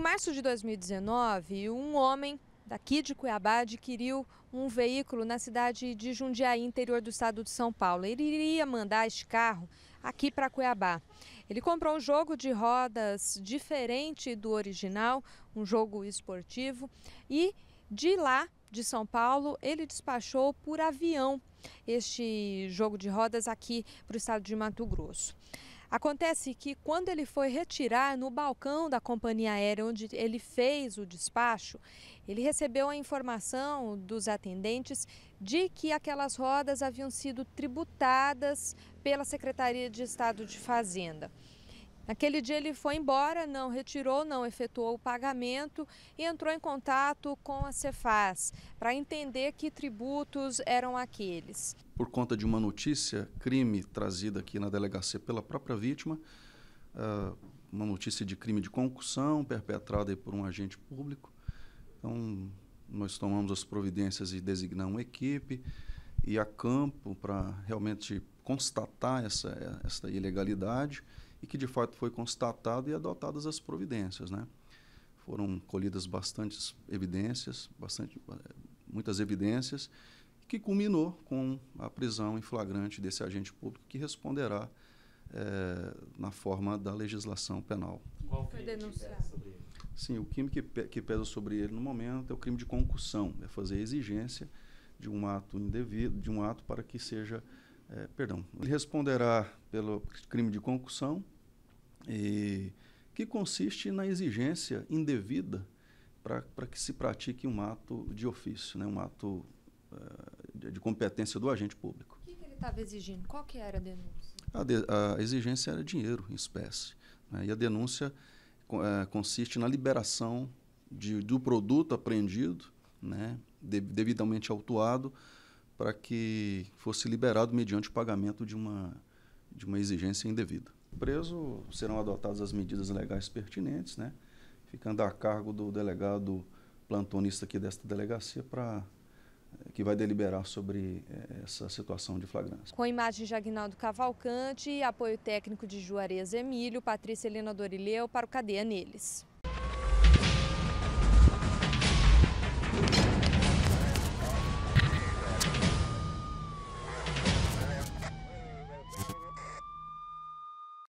Em março de 2019, um homem daqui de Cuiabá adquiriu um veículo na cidade de Jundiaí, interior do estado de São Paulo. Ele iria mandar este carro aqui para Cuiabá. Ele comprou um jogo de rodas diferente do original, um jogo esportivo, e de lá, de São Paulo, ele despachou por avião este jogo de rodas aqui para o estado de Mato Grosso. Acontece que quando ele foi retirar no balcão da companhia aérea onde ele fez o despacho, ele recebeu a informação dos atendentes de que aquelas rodas haviam sido tributadas pela Secretaria de Estado de Fazenda. Naquele dia ele foi embora, não retirou, não efetuou o pagamento e entrou em contato com a Cefaz para entender que tributos eram aqueles. Por conta de uma notícia, crime trazida aqui na delegacia pela própria vítima, ah, uma notícia de crime de concussão perpetrada por um agente público. Então, nós tomamos as providências de designar uma equipe e a campo para realmente constatar essa, essa ilegalidade e que de fato foi constatado e adotadas as providências, né? Foram colhidas bastantes evidências, bastante, eh, muitas evidências, que culminou com a prisão em flagrante desse agente público que responderá é, na forma da legislação penal. Qual foi denunciado? Sim, o crime que, pe que pesa sobre ele no momento é o crime de concussão, é fazer exigência de um ato indevido, de um ato para que seja é, perdão. Ele responderá pelo crime de concussão, e, que consiste na exigência indevida para que se pratique um ato de ofício, né, um ato uh, é, de, de, competência do agente público. O que, que ele estava exigindo? Qual que era a denúncia? A, de, a exigência era dinheiro em espécie. Né, e a denúncia uh, consiste na liberação de, do produto apreendido, né, devidamente autuado, para que fosse liberado mediante o pagamento de uma, de uma exigência indevida. Preso serão adotadas as medidas legais pertinentes, né? ficando a cargo do delegado plantonista aqui desta delegacia para eh, que vai deliberar sobre eh, essa situação de flagrância. Com imagens de Agnaldo Cavalcante e apoio técnico de Juarez Emílio, Patrícia Helena Dorileu para o Cadeia Neles.